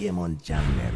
ビエモンチャンネル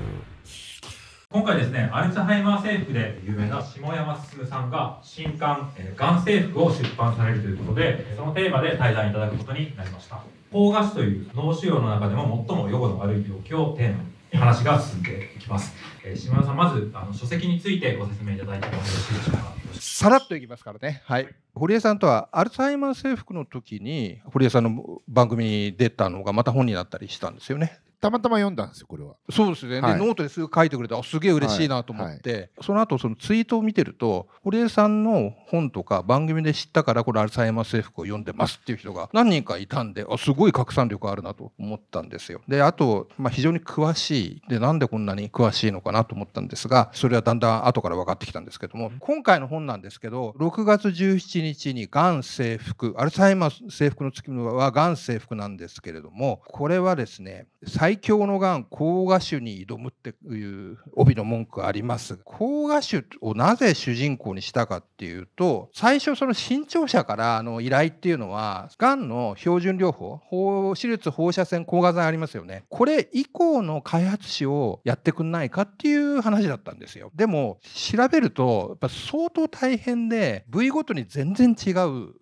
今回ですねアルツハイマー制服で有名な下山進さんが新刊「がん制服」を出版されるということでそのテーマで対談いただくことになりました高芽腫という脳腫瘍の中でも最も予後の悪い病気をテーマに話が進んでいきます。えー、下山さん、まずあの書籍についてご説明いただいてもよろしいでしょうか。さらっといきますからね。はい。堀江さんとはアルツハイマー制服の時に堀江さんの番組に出たのがまた本になったりしたんですよね。たまたま読んだんですよこれはそうですね、はい、でノートですぐ書いてくれてすげえ嬉しいなと思って、はいはい、その後そのツイートを見てると堀江さんの本とか番組で知ったからこれアルツハイマー制服を読んでますっていう人が何人かいたんであすごい拡散力あるなと思ったんですよであと、まあ、非常に詳しいでなんでこんなに詳しいのかなと思ったんですがそれはだんだん後から分かってきたんですけども今回の本なんですけど6月17日に「がん制服」アルツハイマー制服の月はがん制服なんですけれどもこれはですね最最強のがん甲賀種に挑むっていう帯の文句があります甲賀種をなぜ主人公にしたかっていうと最初その新潮社からの依頼っていうのはがんの標準療法手術放射線抗がん剤ありますよねこれ以降の開発史をやってくんないかっていう話だったんですよでも調べるとやっぱ相当大変で部位ごとに全然違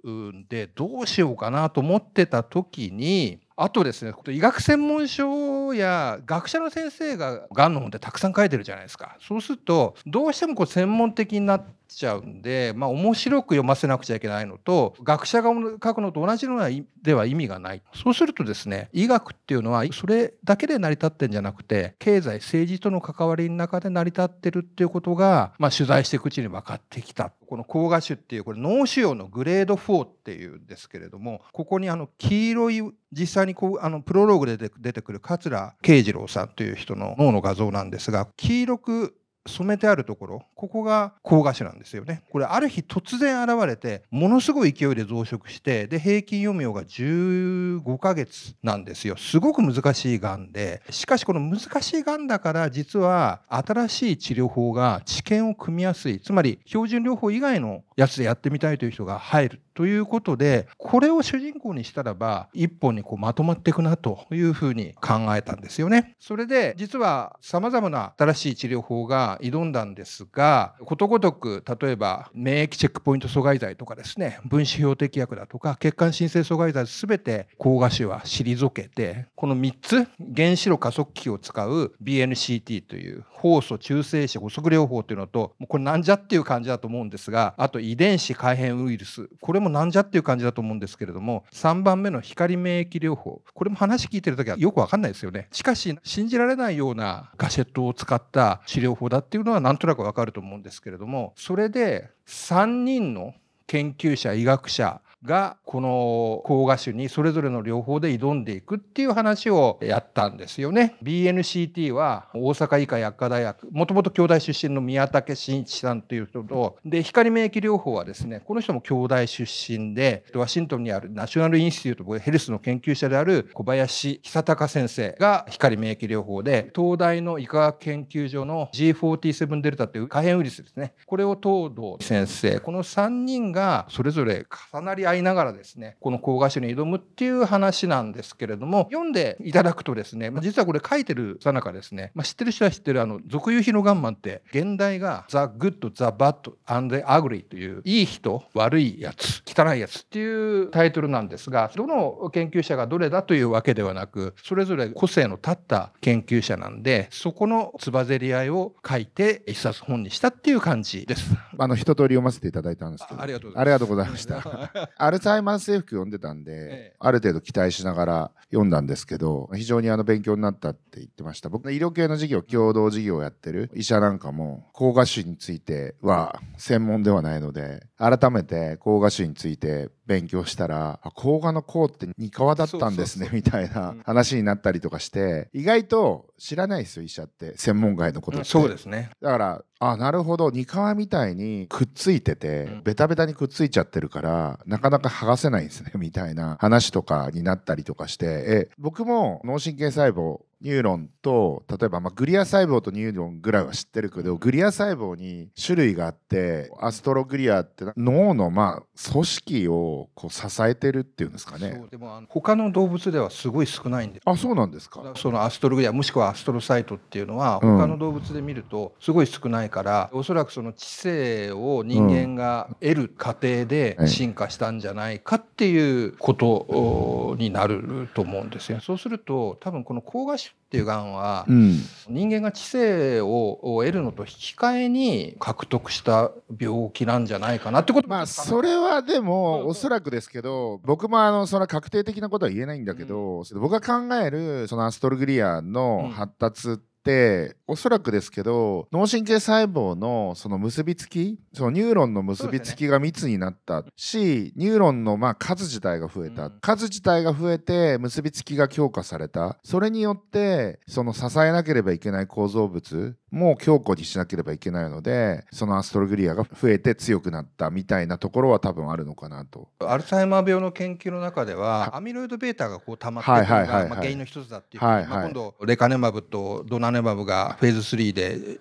うんでどうしようかなと思ってた時にあとですね医学専門書や学者の先生ががんの本ってたくさん書いてるじゃないですかそうするとどうしてもこう専門的になっちゃうんで、まあ、面白く読ませなくちゃいけないのと学者が書くのと同じのでは意味がないそうするとですね医学っていうのはそれだけで成り立ってんじゃなくて経済政治との関わりの中で成り立ってるっていうことが、まあ、取材していくうちに分かってきたこの甲賀種っていうこれ脳腫瘍のグレード4っていうんですけれどもここにあの黄色い実際にこうあのプロローグで出てくる桂慶次郎さんという人の脳の画像なんですが黄色く染めてあるところここが高芽種なんですよねこれある日突然現れてものすごい勢いで増殖してで平均余命が15ヶ月なんですよすごく難しいがんでしかしこの難しいがんだから実は新しい治療法が治験を組みやすいつまり標準療法以外のやつでやってみたいという人が入るということでこれを主人公にしたらば一本にこうまとまっていくなというふうに考えたんですよね。それで実は様々な新しい治療法が挑んだんですがことごとく例えば免疫チェックポイント阻害剤とかですね分子標的薬だとか血管新生阻害剤全て高賀腫は退けてこの3つ原子炉加速器を使う BNCT という酵素中性子補足療法というのとこれなんじゃっていう感じだと思うんですがあと遺伝子改変ウイルスこれもなんじゃっていう感じだと思うんですけれども3番目の光免疫療法これも話聞いてる時はよく分かんないですよねしかし信じられないようなガシェットを使った治療法だっっていうのはなんとなくわかると思うんですけれどもそれで3人の研究者医学者がこの甲賀種にそれぞれの両方で挑んでいくっていう話をやったんですよね。BNCT は大阪医科薬科大学もともと兄弟出身の宮武真一さんという人とで光免疫療法はですねこの人も兄弟出身でワシントンにあるナショナルインスティュートヘルスの研究者である小林久隆先生が光免疫療法で東大の医科学研究所の G47 デルタという可変ウイルスですねこれを東堂先生この3人がそれぞれ重なり合いいながらですねこの高画集に挑むっていう話なんですけれども読んでいただくとですね実はこれ書いてるさなかですね、まあ、知ってる人は知ってるあの俗有日のガンマンって現代が「ザ・グッド・ザ・バッド・アンデ・アグリ」という「いい人悪いやつ汚いやつ」っていうタイトルなんですがどの研究者がどれだというわけではなくそれぞれ個性の立った研究者なんでそこのつばぜり合いを書いて一冊本にしたっていう感じです。あの一通り読ませていただいたんですけどありがとうございました。アルツハイマー制服読んでたんで、ええ、ある程度期待しながら読んだんですけど非常にあの勉強になったって言ってました僕の医療系の授業共同事業をやってる医者なんかも膠芽腫については専門ではないので改めて膠芽腫について勉強したら、甲賀の甲って二川だったんですね、みたいな話になったりとかして、意外と知らないですよ、医者って。専門外のことって。そうですね。だから、あ、なるほど、二皮みたいにくっついてて、ベタベタにくっついちゃってるから、なかなか剥がせないんですね、みたいな話とかになったりとかして、え、僕も脳神経細胞ニューロンと例えば、まあ、グリア細胞とニューロンぐらいは知ってるけどグリア細胞に種類があってアストログリアって脳のまあ組織をこう支えてるっていうんですかねそうでもあの他の動物ではすごい少ないんであそうなんですかそのアストログリアもしくはアストロサイトっていうのは他の動物で見るとすごい少ないから、うん、おそらくその知性を人間が得る過程で進化したんじゃないかっていうことになると思うんですよ。そうすると多分この高画質っていうがんは、うん、人間が知性を得るのと引き換えに獲得した病気なんじゃないかなってことまあそれはでもおそらくですけど僕もあのそれ確定的なことは言えないんだけど、うん、僕が考えるそのアストルグリアの発達ってっておそらくですけど脳神経細胞のその結びつきそのニューロンの結びつきが密になったし、ニューロンのまあ数自体が増えた、うん、数自体が増えて結びつきが強化されたそれによってその支えなければいけない構造物も強固にしなければいけないのでそのアストログリアが増えて強くなったみたいなところは多分あるのかなとアルツハイマー病の研究の中ではアミロイド β がこう溜まってるのが、まあ、原因の一つだっていう、はいはい、まあ、今度レカネマブとドナネマブがフェーズ3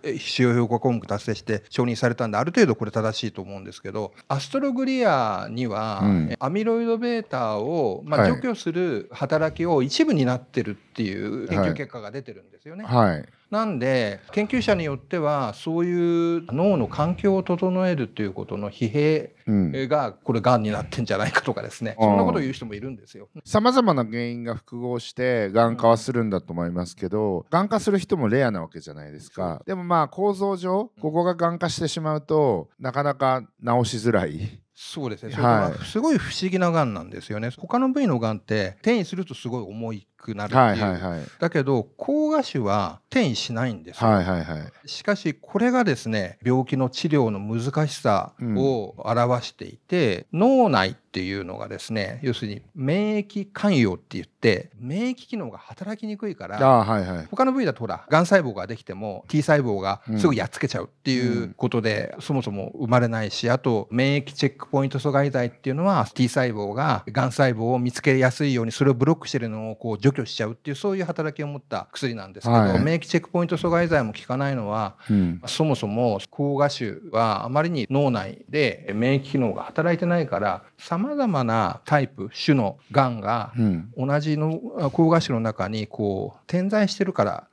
で使用評価項目達成して承認されたんである程度これ正しいと思うんですけどアストログリアには、うん、アミロイド β を、まあ、除去する働きを一部になってるっていう研究結果が出てるんですよね。はい、はいなんで研究者によってはそういう脳の環境を整えるということの疲弊がこれがんになってんじゃないかとかですね、うん、そんなことを言う人もいるんですよ。さまざまな原因が複合してがん化はするんだと思いますけどが、うん化する人もレアなわけじゃないですか。でもまあ構造上ここががん化してしまうとなかなか治しづらい。そうですね、はい、すごい不思議ながんなんですよね他の部位のがんって転移するとすごい重いくなるっていう、はいはいはい、だけど高芽腫は転移しないんですよ、はいはいはい、しかしこれがですね病気の治療の難しさを表していて、うん、脳内っていうのがですね要するに免疫寛容って言って免疫機能が働きにくいからあ、はいはい、他の部位だとほらがん細胞ができても T 細胞がすぐやっつけちゃうっていうことで、うん、そもそも生まれないしあと免疫チェックポイント阻害剤っていうのは T 細胞ががん細胞を見つけやすいようにそれをブロックしてるのをこう除去しちゃうっていうそういう働きを持った薬なんですけど、はい、免疫チェックポイント阻害剤も効かないのは、うん、そもそも高画腫はあまりに脳内で免疫機能が働いてないからさまざまなタイプ種のがんが同じの高画腫の中にこう点在してるから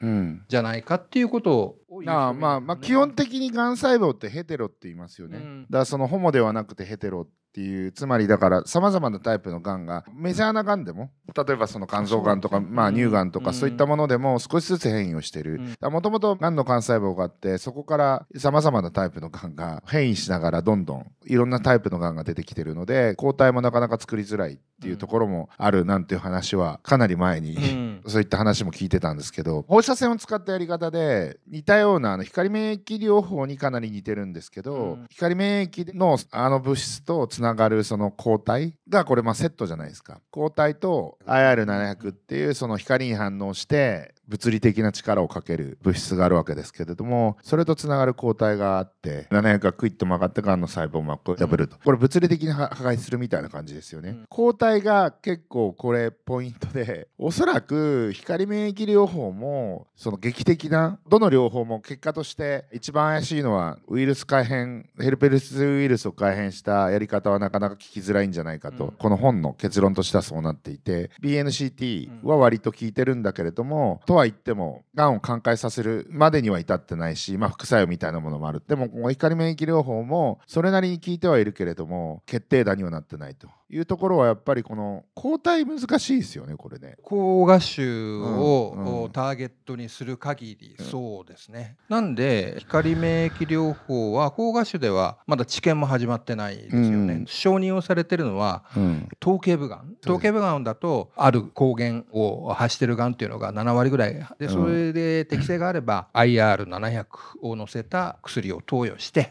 じゃないかっていうことをあまあまあ基本的にがん細胞ってヘテロって言いますよね、うん、だからそのホモではなくてヘテロっっていうつまりだからさまざまなタイプのがんがメジャーながんでも例えばその肝臓がんとか、まあ、乳がんとか、そういったものでも少しずつ変異をしてるもともとがんの幹細胞があってそこからさまざまなタイプのがんが変異しながらどんどんいろんなタイプのがんが出てきてるので抗体もなかなか作りづらいっていうところもあるなんていう話はかなり前に、うん、そういった話も聞いてたんですけど放射線を使ったやり方で似たようなあの光免疫療法にかなり似てるんですけど、うん、光免疫のあの物質とつながるその抗体がこれまセットじゃないですか抗体と IR700 っていうその光に反応して物理的な力をかける物質があるわけですけれどもそれとつながる抗体があって700がクイッと曲がってがんの細胞を破ると、うん、これ物理的に破壊するみたいな感じですよね、うん、抗体が結構これポイントでおそらく光免疫療法もその劇的などの療法も結果として一番怪しいのはウイルス改変ヘルペルスウイルスを改変したやり方はなかなか聞きづらいんじゃないかと、うん、この本の結論としてはそうなっていて BNCT は割と効いてるんだけれどもとはは言ってもがんを寛解させるまでには至ってないし、まあ、副作用みたいなものもあるでもこの光免疫療法もそれなりに効いてはいるけれども決定打にはなってないというところはやっぱりこの交代難しいですよねこれね高画集をターゲットにする限り、そうですねなんで光免疫療法は高画集ではまだ治験も始まってないですよね、うん、承認をされてるのは、うん、頭頸部がん頭頸部がんだとある抗原を発してるがんっていうのが7割ぐらいでそれで適性があれば IR700 を載せた薬を投与して、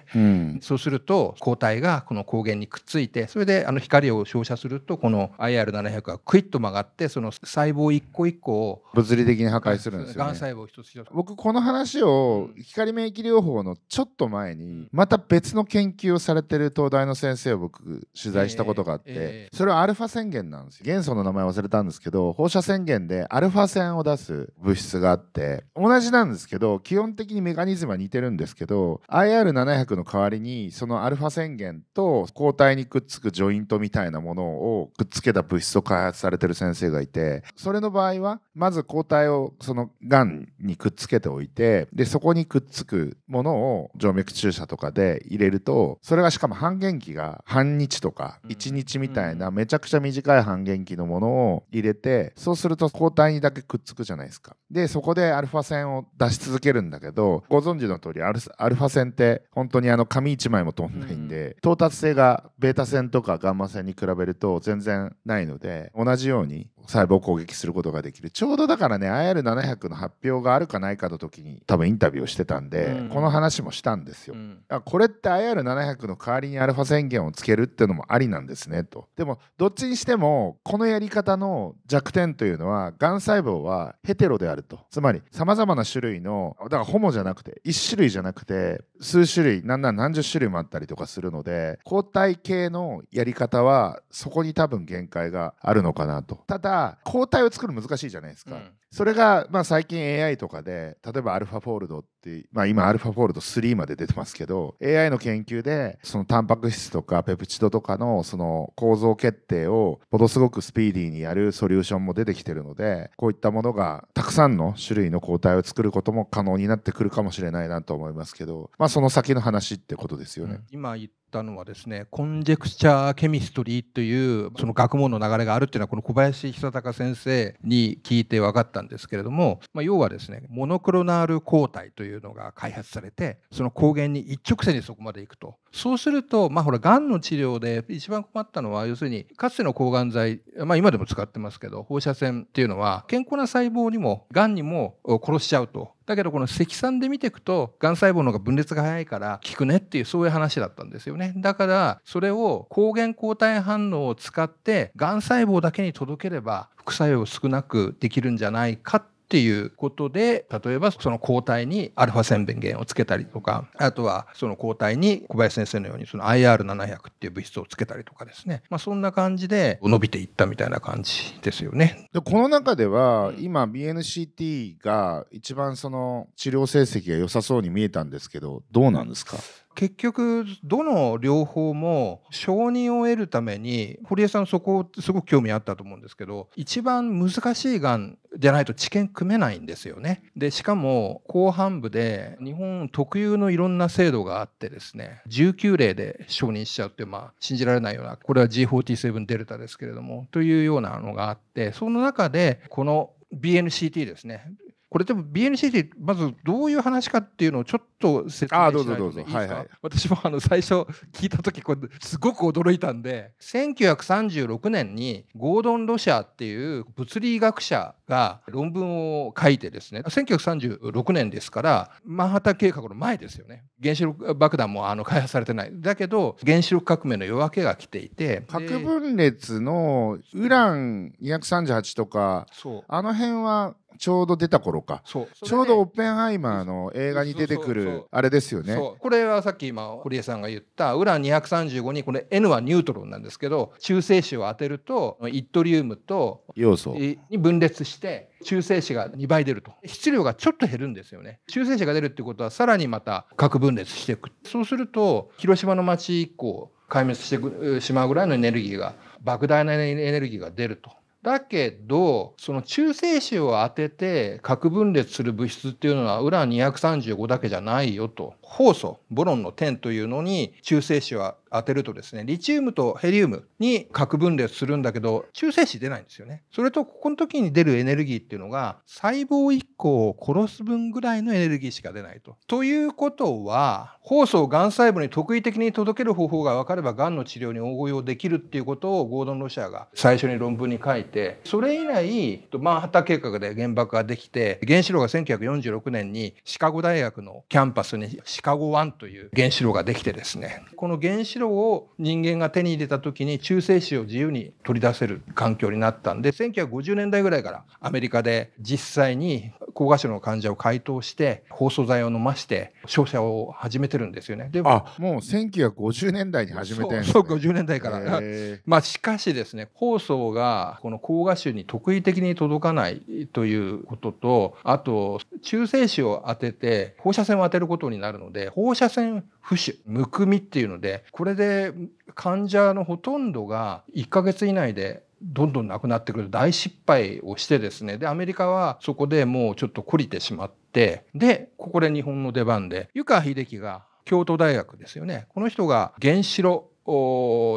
そうすると抗体がこの抗原にくっついてそれであの光を照射するとこの IR700 はクイッと曲がってその細胞一個一個を物理的に破壊するんですよ、ね、細胞一つ一つ僕この話を光免疫療法のちょっと前にまた別の研究をされてる東大の先生を僕取材したことがあって、それはアルファ宣言なんですよ元素の名前忘れたんですけど放射宣言でアルファ線を出す物質があって同じなんですけど基本的にメカニズムは似てるんですけど IR700 の代わりにそのアルファ宣言と抗体にくっつくジョイントみたいななものをくっつけた物質を開発されてる先生がいてそれの場合はまず抗体をそのがんにくっつけておいてでそこにくっつくものを静脈注射とかで入れるとそれがしかも半減期が半日とか1日みたいなめちゃくちゃ短い半減期のものを入れてそうすると抗体にだけくっつくじゃないですか。でそこでアルファ線を出し続けるんだけどご存知の通りアルアルファ線って本当にあの紙1枚も飛んないんで、到達性がベータ線とかガンマ線に比比べると全然ないので同じように細胞を攻撃することができるちょうどだからね IR700 の発表があるかないかの時に多分インタビューをしてたんで、うん、この話もしたんですよ、うん、あこれって IR700 の代わりにアルファ宣言をつけるっていうのもありなんですねとでもどっちにしてもこのやり方の弱点というのはがん細胞はヘテロであるとつまりさまざまな種類のだからホモじゃなくて1種類じゃなくて数種類何何何十種類もあったりとかするので抗体系のやり方はそこに多分限界があるのかなとただ交抗体を作る難しいじゃないですか、うんそれが、まあ、最近 AI とかで例えばアルファフォールドって、まあ、今アルファフォールド3まで出てますけど AI の研究でそのタンパク質とかペプチドとかのその構造決定をものすごくスピーディーにやるソリューションも出てきてるのでこういったものがたくさんの種類の抗体を作ることも可能になってくるかもしれないなと思いますけど、まあ、その先の話ってことですよね。うん、今たのはですねコンジェクチャーケミストリーというその学問の流れがあるっていうのはこの小林久隆先生に聞いて分かったったんですけれども、まあ、要はですねモノクロナール抗体というのが開発されてその抗原に一直線にそこまで行くとそうするとまあほらがんの治療で一番困ったのは要するにかつての抗がん剤、まあ、今でも使ってますけど放射線っていうのは健康な細胞にもがんにも殺しちゃうとだけどこの積算で見ていくとがん細胞の方が分裂が早いから効くねっていうそういう話だったんですよねだからそれを抗原抗体反応を使ってがん細胞だけに届ければ副作用少なくできるんじゃないかってっていうことで、例えばその抗体にアルファ線弁源をつけたりとか、あとはその抗体に小林先生のようにその IR700 っていう物質をつけたりとかですね。まあそんな感じで伸びていったみたいな感じですよね。でこの中では今 BNCT が一番その治療成績が良さそうに見えたんですけど、どうなんですか、うん結局どの療法も承認を得るために堀江さんそこすごく興味あったと思うんですけど一番難しいがんじゃないと治験組めないんですよね。でしかも後半部で日本特有のいろんな制度があってですね19例で承認しちゃうってまあ信じられないようなこれは G47 デルタですけれどもというようなのがあってその中でこの BNCT ですねこれでも BNC T.、まずどういう話かっていうのをちょっと説明してどいいですか、はいはい、私もあの最初聞いた時これすごく驚いたんで1936年にゴードン・ロシアっていう物理学者が論文を書いてですね1936年ですからマンハッタン計画の前ですよね原子力爆弾もあの開発されてないだけど原子力革命の夜明けが来ていて核分裂のウラン238とかそうあの辺はちょうど出た頃かちょうどオッペンハイマーの映画に出てくるあれですよねこれはさっき今堀江さんが言ったウラン235にこれ N はニュートロンなんですけど中性子を当てるとイットリウムと要素に分裂して中性子が2倍出ると質量がちょっと減るんですよね中性子が出るってことはさらにまた核分裂していくそうすると広島の町以降壊滅してしまうぐらいのエネルギーが莫大なエネルギーが出るとだけど、その中性子を当てて核分裂する物質っていうのはウラン235だけじゃないよと。ホウ素、ボロンの点というのに中性子は当てるとですねリチウムとヘリウムに核分裂するんだけど中性子出ないんですよねそれとここの時に出るエネルギーっていうのが細胞1個を殺す分ぐらいのエネルギーしか出ないと。ということは酵素をがん細胞に特異的に届ける方法が分かればがんの治療に応用できるっていうことをゴードン・ロシアが最初に論文に書いてそれ以来マンハッタン計画で原爆ができて原子炉が1946年にシカゴ大学のキャンパスにシカゴ1という原子炉ができてですねこの原子白を人間が手に入れた時に中性子を自由に取り出せる環境になったんで1950年代ぐらいからアメリカで実際に抗賀腫の患者を解凍して放送剤を飲まして照射を始めてるんですよねでもあもう1950年代に始めてるんです、ね、そうそう50年代から、まあ、しかしですね放送がこの抗賀腫に特異的に届かないということとあと中性子を当てて放射線を当てることになるので放射線浮腫むくみっていうのでこれで患者のほとんどが1ヶ月以内でどんどんなくなってくる大失敗をしてですねでアメリカはそこでもうちょっと懲りてしまってでここで日本の出番で湯川秀樹が京都大学ですよねこの人が原子炉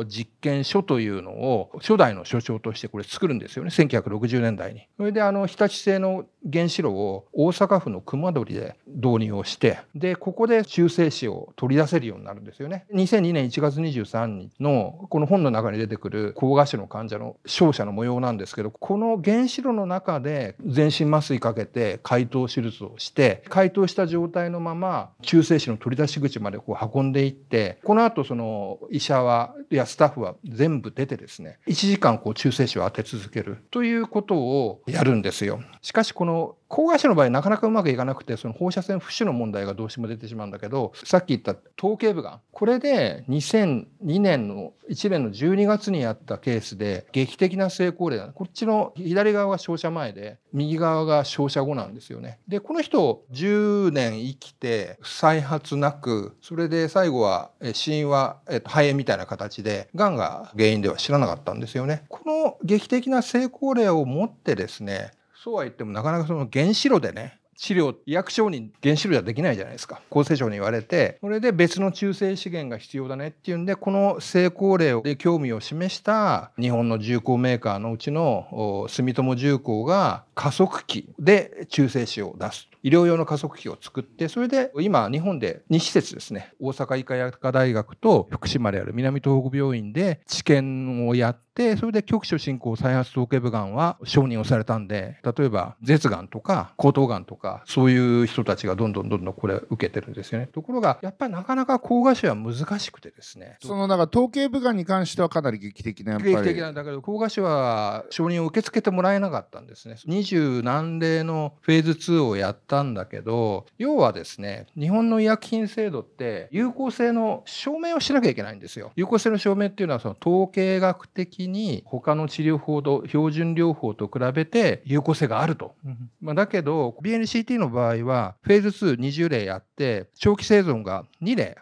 実見書というのを初代の所長としてこれ作るんですよね1960年代に。それであの日立製の原子炉を大阪府の熊取で導入をしてでここで修正紙を取り出せるようになるんですよね。2002年1月23日のこの本の中に出てくる高賀市の患者の勝者の模様なんですけどこの原子炉の中で全身麻酔かけて解凍手術をして解凍した状態のまま中性子の取り出し口までこう運んでいってこの後その医者はやスタッフは全部出てですね1時間こう中性子を当て続けるということをやるんですよ。しかしこの高画質の場合なかなかうまくいかなくてその放射線不死の問題がどうしても出てしまうんだけどさっき言った頭頸部がんこれで2002年の1年の12月にやったケースで劇的な成功例だ、ね、こっちの左側が照射前で右側が照射後なんですよね。でこの人10年生きて再発なくそれで最後は死因は、えっと、肺炎みたいな形でがんが原因では知らなかったんですよね。この劇的な成功例を持ってですねそうは言ってもなかなかその原子炉でね治療医薬承認原子炉じゃできないじゃないですか厚生省に言われてそれで別の中性資源が必要だねっていうんでこの成功例で興味を示した日本の重工メーカーのうちの住友重工が加速器で中性子を出す医療用の加速器を作ってそれで今日本で2施設ですね大阪医科薬科大学と福島である南東北病院で治験をやってで、それで局所進行再発頭頸部がんは承認をされたんで、例えば、舌がんとか、喉頭がんとか、そういう人たちがどんどんどんどんこれ受けてるんですよね。ところが、やっぱりなかなか高画腫は難しくてですね。その、んか統頭頸部がんに関してはかなり劇的なやっぱり。劇的なんだけど、高画腫は承認を受け付けてもらえなかったんですね。二十何例のフェーズ2をやったんだけど、要はですね、日本の医薬品制度って、有効性の証明をしなきゃいけないんですよ。有効性の証明っていうのは、その統計学的に他の治療法と標準療法と比べて有効性があると。うん、まあ、だけど BNCT の場合はフェーズ220例あって長期生存が2例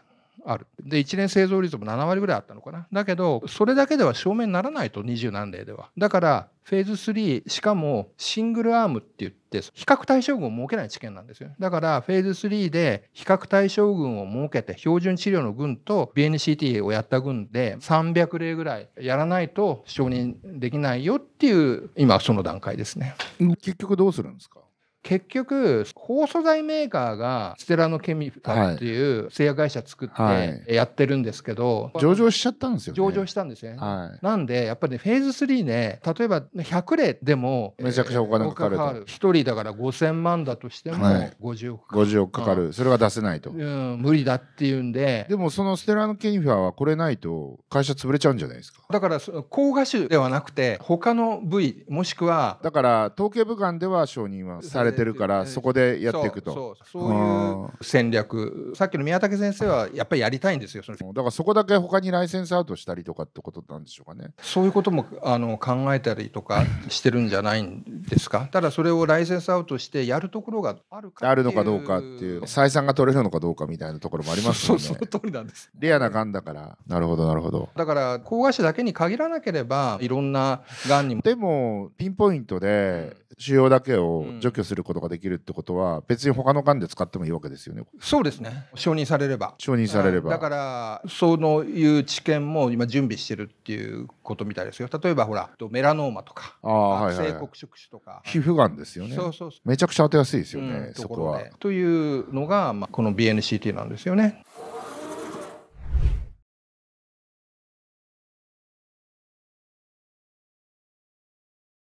ある。で、1年製造率も7割ぐらいあったのかな。だけど、それだけでは証明にならないと、20何例では。だから、フェーズ3、しかもシングルアームって言って、比較対象群を設けない治験なんですよ。だから、フェーズ3で比較対象群を設けて、標準治療の群と BNCT をやった群で、300例ぐらいやらないと承認できないよっていう、今、その段階ですね。結局どうするんですか結局、高素材メーカーがステラノケミカルっていう製薬会社作ってやってるんですけど、上場しちゃったんですよ、ね、上場したんですね。はい、なんで、やっぱり、ね、フェーズ3ね、例えば100例でも、めちゃくちゃお金かかる一1人だから5000万だとしても50億かかる。はい、億かかる、それは出せないと。うん、無理だっていうんで。でも、そのステラノケミファーはこれないと会社潰れちゃうんじゃないですか。だから、高画種ではなくて、他の部位、もしくは。だから、統計部間では承認はされれてるからそこでやっていくとそういう戦略さっきの宮武先生はやっぱりやりたいんですよそのだからそこだけ他にライセンスアウトしたりとかってことなんでしょうかねそういうこともあの考えたりとかしてるんじゃないんですかただそれをライセンスアウトしてやるところがあるあるのかどうかっていう採算が取れるのかどうかみたいなところもありますよねその通りなんですレアながんだからなるほどなるほどだから高画質だけに限らなければいろんながんにもでもピンポイントで、腫瘍だけを除去することができるってことは、別に他の癌で使ってもいいわけですよね。そうですね。承認されれば。承認されれば。だから、そのいう治験も今準備してるっていうことみたいですよ。例えば、ほら、メラノーマとか、悪性黒色腫とか。皮膚癌ですよね。そうそうそう。めちゃくちゃ当てやすいですよね、そこは。というのが、まあ、この BNCT なんですよね。